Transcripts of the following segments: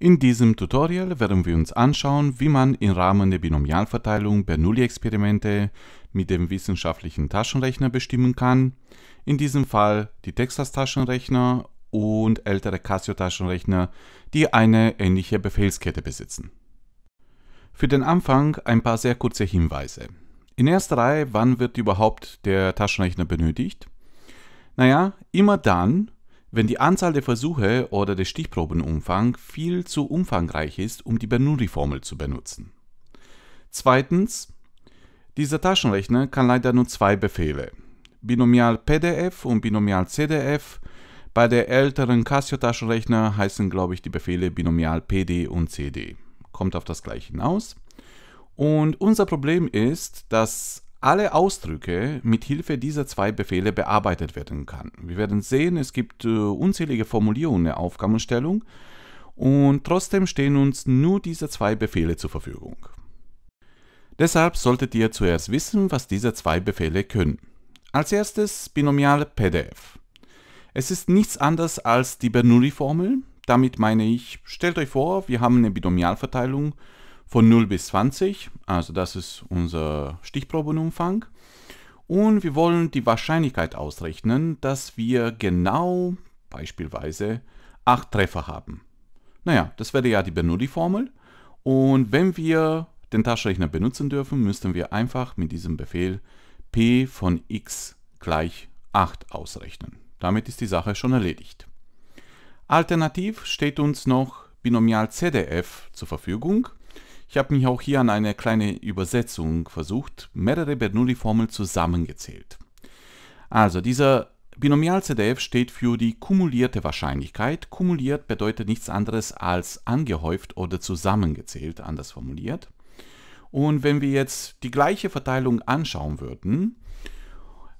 In diesem Tutorial werden wir uns anschauen, wie man im Rahmen der Binomialverteilung Bernoulli-Experimente mit dem wissenschaftlichen Taschenrechner bestimmen kann, in diesem Fall die Texas-Taschenrechner und ältere Casio-Taschenrechner, die eine ähnliche Befehlskette besitzen. Für den Anfang ein paar sehr kurze Hinweise. In erster Reihe, wann wird überhaupt der Taschenrechner benötigt? Naja, immer dann, wenn die Anzahl der Versuche oder der Stichprobenumfang viel zu umfangreich ist, um die Bernoulli-Formel zu benutzen. Zweitens, dieser Taschenrechner kann leider nur zwei Befehle, Binomial PDF und Binomial CDF. Bei der älteren Casio-Taschenrechner heißen, glaube ich, die Befehle Binomial PD und CD. Kommt auf das gleiche hinaus. Und unser Problem ist, dass alle Ausdrücke mit Hilfe dieser zwei Befehle bearbeitet werden kann. Wir werden sehen, es gibt äh, unzählige Formulierungen der Aufgabenstellung und trotzdem stehen uns nur diese zwei Befehle zur Verfügung. Deshalb solltet ihr zuerst wissen, was diese zwei Befehle können. Als erstes binomial PDF. Es ist nichts anderes als die Bernoulli-Formel. Damit meine ich, stellt euch vor, wir haben eine Binomialverteilung, Verteilung von 0 bis 20, also das ist unser Stichprobenumfang. Und wir wollen die Wahrscheinlichkeit ausrechnen, dass wir genau beispielsweise 8 Treffer haben. Naja, das wäre ja die Bernoulli-Formel. Und wenn wir den Taschenrechner benutzen dürfen, müssten wir einfach mit diesem Befehl p von x gleich 8 ausrechnen. Damit ist die Sache schon erledigt. Alternativ steht uns noch Binomial CDF zur Verfügung. Ich habe mich auch hier an eine kleine Übersetzung versucht, mehrere Bernoulli-Formeln zusammengezählt. Also dieser Binomial-ZDF steht für die kumulierte Wahrscheinlichkeit. Kumuliert bedeutet nichts anderes als angehäuft oder zusammengezählt, anders formuliert. Und wenn wir jetzt die gleiche Verteilung anschauen würden,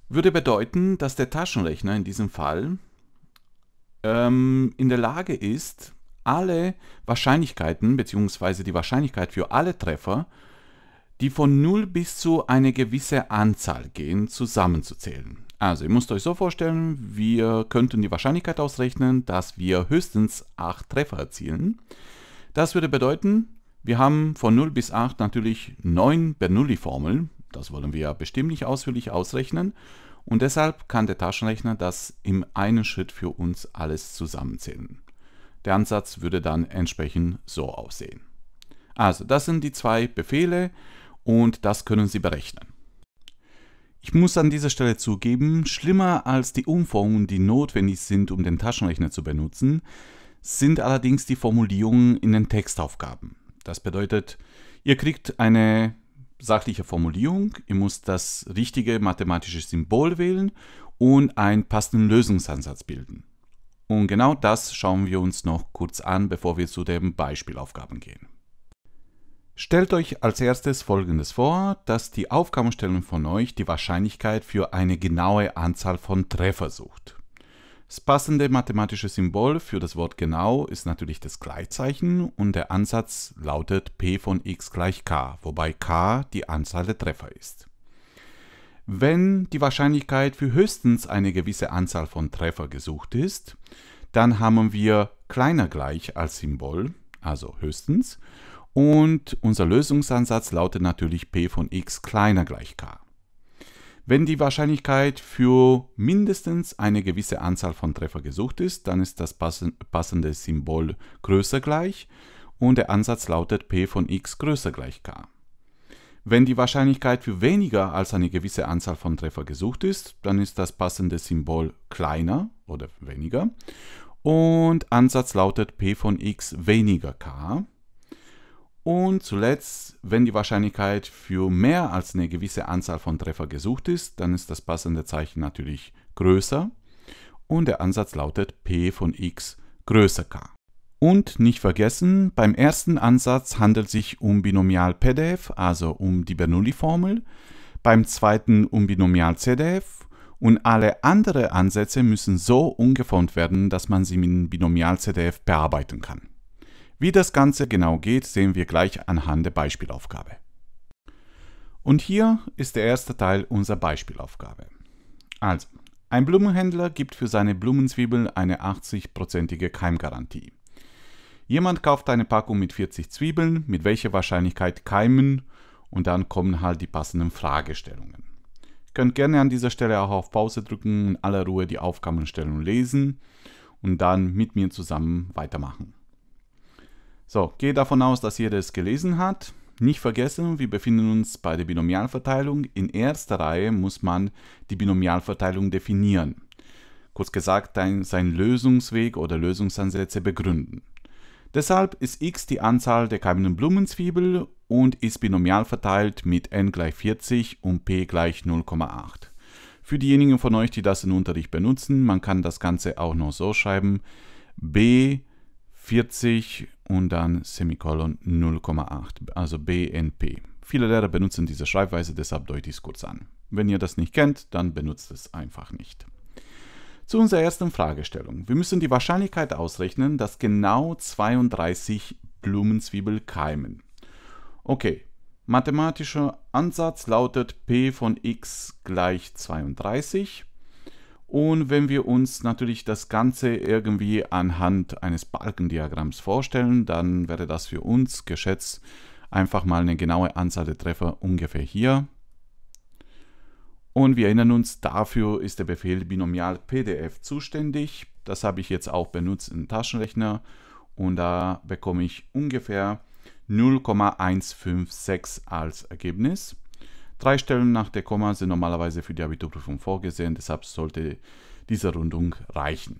würde bedeuten, dass der Taschenrechner in diesem Fall ähm, in der Lage ist, alle Wahrscheinlichkeiten bzw. die Wahrscheinlichkeit für alle Treffer, die von 0 bis zu eine gewisse Anzahl gehen, zusammenzuzählen. Also ihr müsst euch so vorstellen, wir könnten die Wahrscheinlichkeit ausrechnen, dass wir höchstens 8 Treffer erzielen. Das würde bedeuten, wir haben von 0 bis 8 natürlich 9 Bernoulli-Formel, das wollen wir ja bestimmt nicht ausführlich ausrechnen und deshalb kann der Taschenrechner das im einen Schritt für uns alles zusammenzählen. Der Ansatz würde dann entsprechend so aussehen. Also das sind die zwei Befehle und das können Sie berechnen. Ich muss an dieser Stelle zugeben, schlimmer als die Umformungen, die notwendig sind, um den Taschenrechner zu benutzen, sind allerdings die Formulierungen in den Textaufgaben. Das bedeutet, ihr kriegt eine sachliche Formulierung, ihr müsst das richtige mathematische Symbol wählen und einen passenden Lösungsansatz bilden. Und genau das schauen wir uns noch kurz an, bevor wir zu den Beispielaufgaben gehen. Stellt euch als erstes folgendes vor, dass die Aufgabenstellung von euch die Wahrscheinlichkeit für eine genaue Anzahl von Treffer sucht. Das passende mathematische Symbol für das Wort genau ist natürlich das Gleichzeichen und der Ansatz lautet p von x gleich k, wobei k die Anzahl der Treffer ist. Wenn die Wahrscheinlichkeit für höchstens eine gewisse Anzahl von Treffer gesucht ist, dann haben wir kleiner gleich als Symbol, also höchstens. Und unser Lösungsansatz lautet natürlich p von x kleiner gleich k. Wenn die Wahrscheinlichkeit für mindestens eine gewisse Anzahl von Treffer gesucht ist, dann ist das passende Symbol größer gleich und der Ansatz lautet p von x größer gleich k. Wenn die Wahrscheinlichkeit für weniger als eine gewisse Anzahl von Treffer gesucht ist, dann ist das passende Symbol kleiner oder weniger. Und Ansatz lautet p von x weniger k. Und zuletzt, wenn die Wahrscheinlichkeit für mehr als eine gewisse Anzahl von Treffer gesucht ist, dann ist das passende Zeichen natürlich größer. Und der Ansatz lautet p von x größer k. Und nicht vergessen, beim ersten Ansatz handelt es sich um Binomial-PDF, also um die Bernoulli-Formel, beim zweiten um Binomial-CDF und alle anderen Ansätze müssen so umgeformt werden, dass man sie mit Binomial-CDF bearbeiten kann. Wie das Ganze genau geht, sehen wir gleich anhand der Beispielaufgabe. Und hier ist der erste Teil unserer Beispielaufgabe. Also, ein Blumenhändler gibt für seine Blumenzwiebeln eine 80%ige Keimgarantie. Jemand kauft eine Packung mit 40 Zwiebeln, mit welcher Wahrscheinlichkeit keimen und dann kommen halt die passenden Fragestellungen. Ihr könnt gerne an dieser Stelle auch auf Pause drücken in aller Ruhe die Aufgabenstellung lesen und dann mit mir zusammen weitermachen. So, gehe davon aus, dass jeder es gelesen hat. Nicht vergessen, wir befinden uns bei der Binomialverteilung. In erster Reihe muss man die Binomialverteilung definieren. Kurz gesagt, seinen Lösungsweg oder Lösungsansätze begründen. Deshalb ist x die Anzahl der keimenden Blumenzwiebel und ist binomial verteilt mit n gleich 40 und p gleich 0,8. Für diejenigen von euch, die das im Unterricht benutzen, man kann das Ganze auch noch so schreiben. b 40 und dann Semikolon 0,8, also BNP. Viele Lehrer benutzen diese Schreibweise, deshalb deute ich es kurz an. Wenn ihr das nicht kennt, dann benutzt es einfach nicht. Zu unserer ersten Fragestellung. Wir müssen die Wahrscheinlichkeit ausrechnen, dass genau 32 Blumenzwiebel keimen. Okay, mathematischer Ansatz lautet p von x gleich 32. Und wenn wir uns natürlich das Ganze irgendwie anhand eines Balkendiagramms vorstellen, dann wäre das für uns geschätzt einfach mal eine genaue Anzahl der Treffer ungefähr hier. Und wir erinnern uns, dafür ist der Befehl binomial PDF zuständig. Das habe ich jetzt auch benutzt im Taschenrechner und da bekomme ich ungefähr 0,156 als Ergebnis. Drei Stellen nach der Komma sind normalerweise für die Abiturprüfung vorgesehen, deshalb sollte diese Rundung reichen.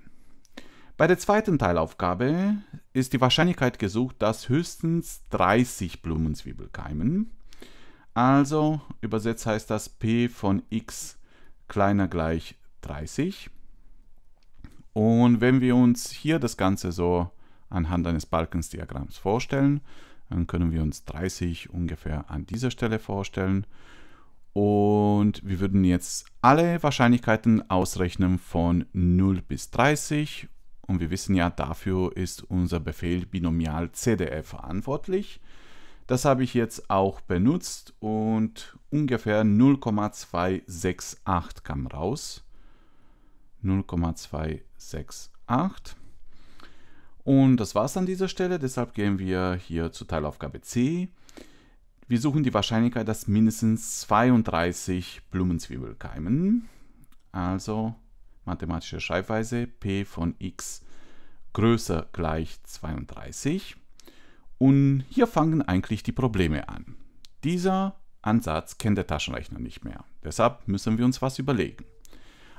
Bei der zweiten Teilaufgabe ist die Wahrscheinlichkeit gesucht, dass höchstens 30 Blumenzwiebel keimen. Also übersetzt heißt das p von x kleiner gleich 30. Und wenn wir uns hier das Ganze so anhand eines Balkensdiagramms vorstellen, dann können wir uns 30 ungefähr an dieser Stelle vorstellen. Und wir würden jetzt alle Wahrscheinlichkeiten ausrechnen von 0 bis 30. Und wir wissen ja, dafür ist unser Befehl binomial CDF verantwortlich. Das habe ich jetzt auch benutzt und ungefähr 0,268 kam raus. 0,268. Und das war es an dieser Stelle, deshalb gehen wir hier zur Teilaufgabe C. Wir suchen die Wahrscheinlichkeit, dass mindestens 32 Blumenzwiebel keimen. Also mathematische Schreibweise p von x größer gleich 32. Und hier fangen eigentlich die Probleme an. Dieser Ansatz kennt der Taschenrechner nicht mehr. Deshalb müssen wir uns was überlegen.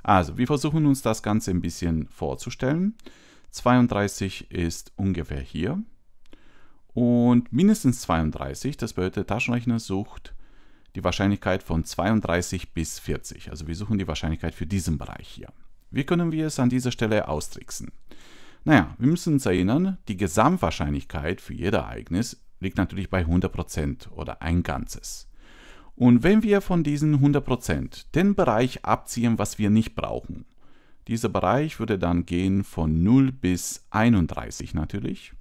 Also, wir versuchen uns das Ganze ein bisschen vorzustellen. 32 ist ungefähr hier. Und mindestens 32, das bedeutet, der Taschenrechner sucht die Wahrscheinlichkeit von 32 bis 40. Also wir suchen die Wahrscheinlichkeit für diesen Bereich hier. Wie können wir es an dieser Stelle austricksen? Naja, wir müssen uns erinnern, die Gesamtwahrscheinlichkeit für jedes Ereignis liegt natürlich bei 100% oder ein Ganzes. Und wenn wir von diesen 100% den Bereich abziehen, was wir nicht brauchen, dieser Bereich würde dann gehen von 0 bis 31 natürlich,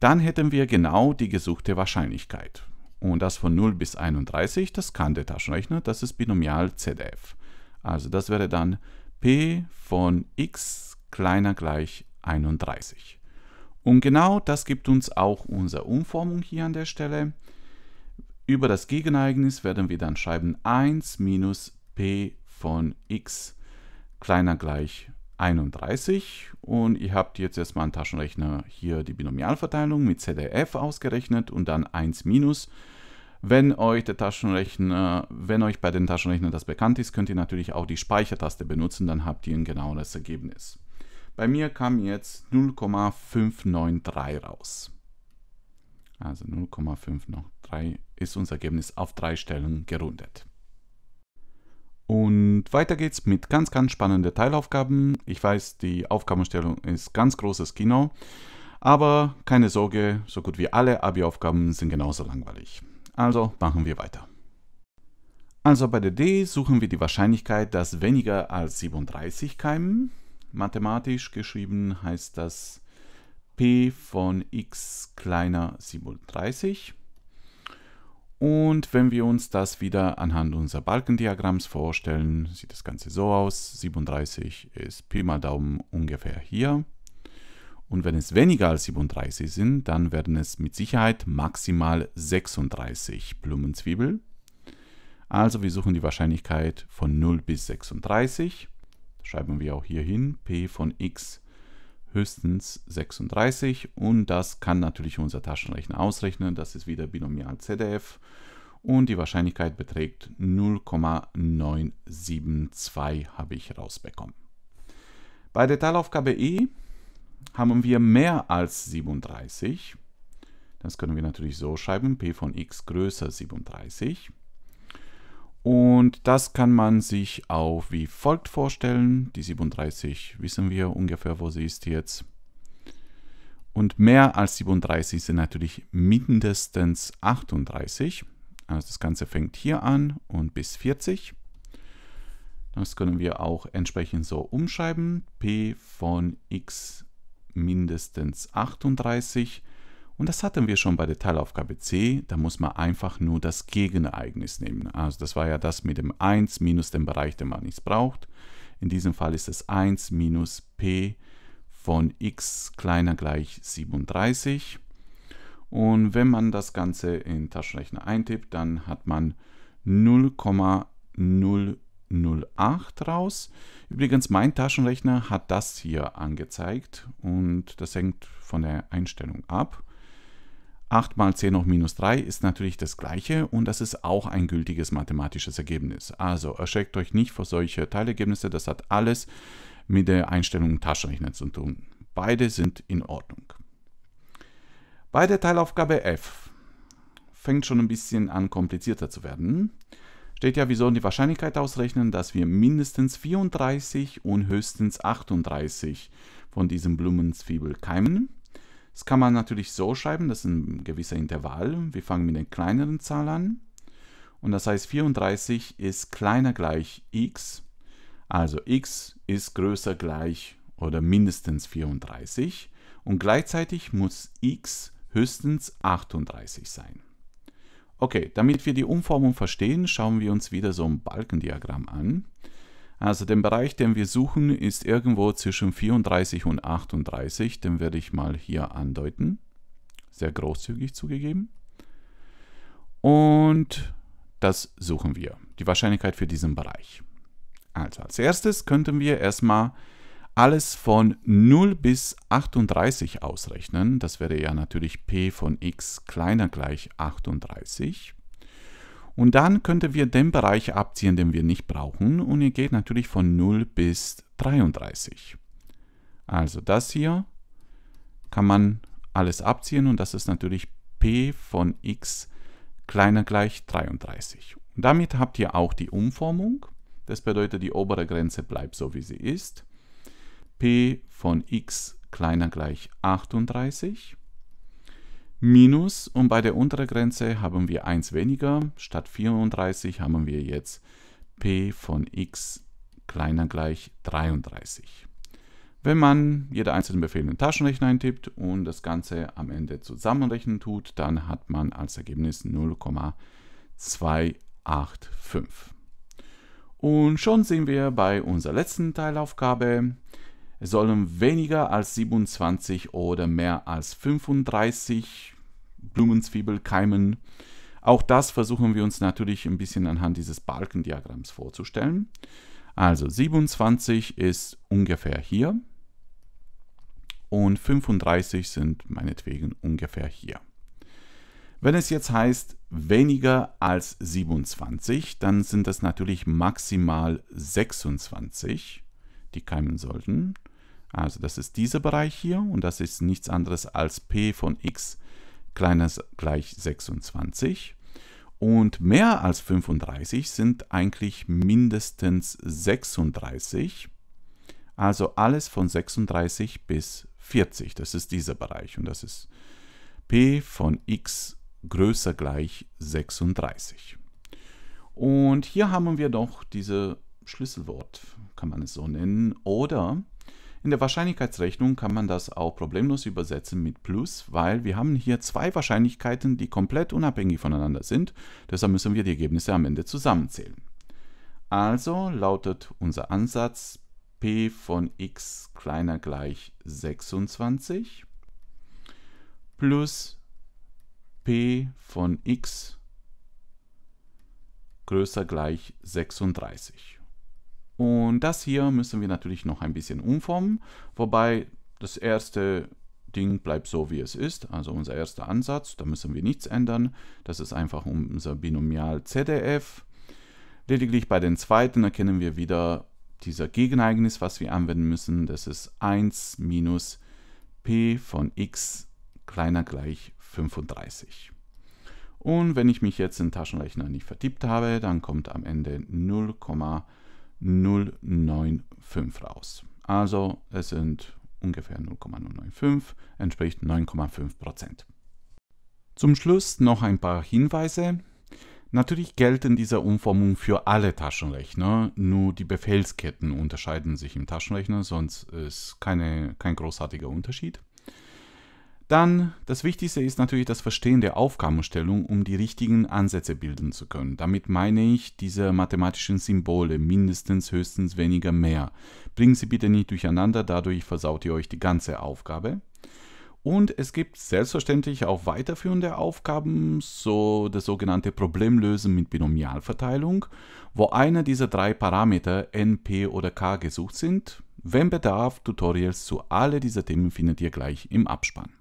dann hätten wir genau die gesuchte Wahrscheinlichkeit. Und das von 0 bis 31, das kann der Taschenrechner, das ist binomial ZF. Also das wäre dann P von x kleiner gleich 31. Und genau das gibt uns auch unsere Umformung hier an der Stelle. Über das Gegeneignis werden wir dann schreiben 1 minus p von x kleiner gleich 31 und ihr habt jetzt erstmal im Taschenrechner hier die Binomialverteilung mit ZDF ausgerechnet und dann 1 minus. Wenn euch der Taschenrechner, wenn euch bei den Taschenrechnern das bekannt ist, könnt ihr natürlich auch die Speichertaste benutzen, dann habt ihr ein genaueres Ergebnis. Bei mir kam jetzt 0,593 raus. Also 0,593 ist unser Ergebnis auf drei Stellen gerundet. Und weiter geht's mit ganz, ganz spannenden Teilaufgaben. Ich weiß, die Aufgabenstellung ist ganz großes Kino, aber keine Sorge, so gut wie alle Abi-Aufgaben sind genauso langweilig. Also machen wir weiter. Also bei der D suchen wir die Wahrscheinlichkeit, dass weniger als 37 keimen. Mathematisch geschrieben heißt das p von x kleiner 37. Und wenn wir uns das wieder anhand unseres Balkendiagramms vorstellen, sieht das Ganze so aus. 37 ist Pi mal Daumen ungefähr hier. Und wenn es weniger als 37 sind, dann werden es mit Sicherheit maximal 36 Blumenzwiebel. Also wir suchen die Wahrscheinlichkeit von 0 bis 36 schreiben wir auch hier hin, p von x höchstens 36 und das kann natürlich unser Taschenrechner ausrechnen, das ist wieder binomial ZDF und die Wahrscheinlichkeit beträgt 0,972 habe ich rausbekommen. Bei der Teilaufgabe E haben wir mehr als 37. Das können wir natürlich so schreiben, p von x größer 37. Und das kann man sich auch wie folgt vorstellen. Die 37 wissen wir ungefähr, wo sie ist jetzt. Und mehr als 37 sind natürlich mindestens 38. Also das Ganze fängt hier an und bis 40. Das können wir auch entsprechend so umschreiben. p von x mindestens 38 und das hatten wir schon bei der Teilaufgabe C, da muss man einfach nur das Gegenereignis nehmen. Also das war ja das mit dem 1 minus dem Bereich, den man nicht braucht. In diesem Fall ist es 1 minus p von x kleiner gleich 37. Und wenn man das Ganze in Taschenrechner eintippt, dann hat man 0,008 raus. Übrigens, mein Taschenrechner hat das hier angezeigt und das hängt von der Einstellung ab. 8 mal 10 hoch minus 3 ist natürlich das gleiche und das ist auch ein gültiges mathematisches Ergebnis. Also erschreckt euch nicht vor solche Teilergebnisse, das hat alles mit der Einstellung Taschenrechner zu tun. Beide sind in Ordnung. Bei der Teilaufgabe f fängt schon ein bisschen an komplizierter zu werden. Steht ja, wir sollen die Wahrscheinlichkeit ausrechnen, dass wir mindestens 34 und höchstens 38 von diesem Blumenzwiebel keimen. Das kann man natürlich so schreiben, das ist ein gewisser Intervall. Wir fangen mit der kleineren Zahl an. Und das heißt, 34 ist kleiner gleich x. Also x ist größer gleich oder mindestens 34. Und gleichzeitig muss x höchstens 38 sein. Okay, damit wir die Umformung verstehen, schauen wir uns wieder so ein Balkendiagramm an. Also den Bereich, den wir suchen, ist irgendwo zwischen 34 und 38. Den werde ich mal hier andeuten. Sehr großzügig zugegeben. Und das suchen wir. Die Wahrscheinlichkeit für diesen Bereich. Also als erstes könnten wir erstmal alles von 0 bis 38 ausrechnen. Das wäre ja natürlich p von x kleiner gleich 38. Und dann könnten wir den Bereich abziehen, den wir nicht brauchen. Und ihr geht natürlich von 0 bis 33. Also das hier kann man alles abziehen und das ist natürlich p von x kleiner gleich 33. Und damit habt ihr auch die Umformung. Das bedeutet, die obere Grenze bleibt so, wie sie ist. p von x kleiner gleich 38 Minus und bei der unteren Grenze haben wir 1 weniger. Statt 34 haben wir jetzt p von x kleiner gleich 33. Wenn man jeder einzelnen Befehl in den Taschenrechner eintippt und das Ganze am Ende zusammenrechnen tut, dann hat man als Ergebnis 0,285. Und schon sind wir bei unserer letzten Teilaufgabe sollen weniger als 27 oder mehr als 35 Blumenzwiebel keimen. Auch das versuchen wir uns natürlich ein bisschen anhand dieses Balkendiagramms vorzustellen. Also 27 ist ungefähr hier und 35 sind meinetwegen ungefähr hier. Wenn es jetzt heißt weniger als 27, dann sind das natürlich maximal 26, die keimen sollten. Also das ist dieser Bereich hier und das ist nichts anderes als p von x kleiner gleich 26. Und mehr als 35 sind eigentlich mindestens 36. Also alles von 36 bis 40. Das ist dieser Bereich und das ist p von x größer gleich 36. Und hier haben wir doch diese Schlüsselwort, kann man es so nennen, oder in der Wahrscheinlichkeitsrechnung kann man das auch problemlos übersetzen mit Plus, weil wir haben hier zwei Wahrscheinlichkeiten, die komplett unabhängig voneinander sind. Deshalb müssen wir die Ergebnisse am Ende zusammenzählen. Also lautet unser Ansatz p von x kleiner gleich 26 plus p von x größer gleich 36. Und das hier müssen wir natürlich noch ein bisschen umformen, wobei das erste Ding bleibt so, wie es ist. Also unser erster Ansatz, da müssen wir nichts ändern. Das ist einfach unser Binomial ZDF. Lediglich bei den zweiten erkennen wir wieder dieser Gegeneignis, was wir anwenden müssen. Das ist 1 minus p von x kleiner gleich 35. Und wenn ich mich jetzt im Taschenrechner nicht vertippt habe, dann kommt am Ende 0,35. 0,95 raus. Also es sind ungefähr 0,095, entspricht 9,5 Prozent. Zum Schluss noch ein paar Hinweise. Natürlich gelten diese Umformungen für alle Taschenrechner, nur die Befehlsketten unterscheiden sich im Taschenrechner, sonst ist keine, kein großartiger Unterschied. Dann, das Wichtigste ist natürlich das Verstehen der Aufgabenstellung, um die richtigen Ansätze bilden zu können. Damit meine ich diese mathematischen Symbole, mindestens, höchstens, weniger, mehr. Bringen Sie bitte nicht durcheinander, dadurch versaut ihr euch die ganze Aufgabe. Und es gibt selbstverständlich auch weiterführende Aufgaben, so das sogenannte Problemlösen mit Binomialverteilung, wo einer dieser drei Parameter n, p oder k gesucht sind. Wenn Bedarf, Tutorials zu alle dieser Themen findet ihr gleich im Abspann.